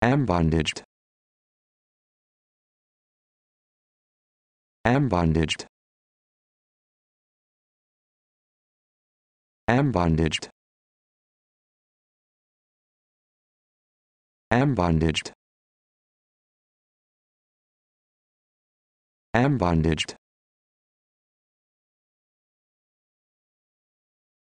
Am bondaged. Am bondaged. Am bondaged. Am bondaged. Am bondaged.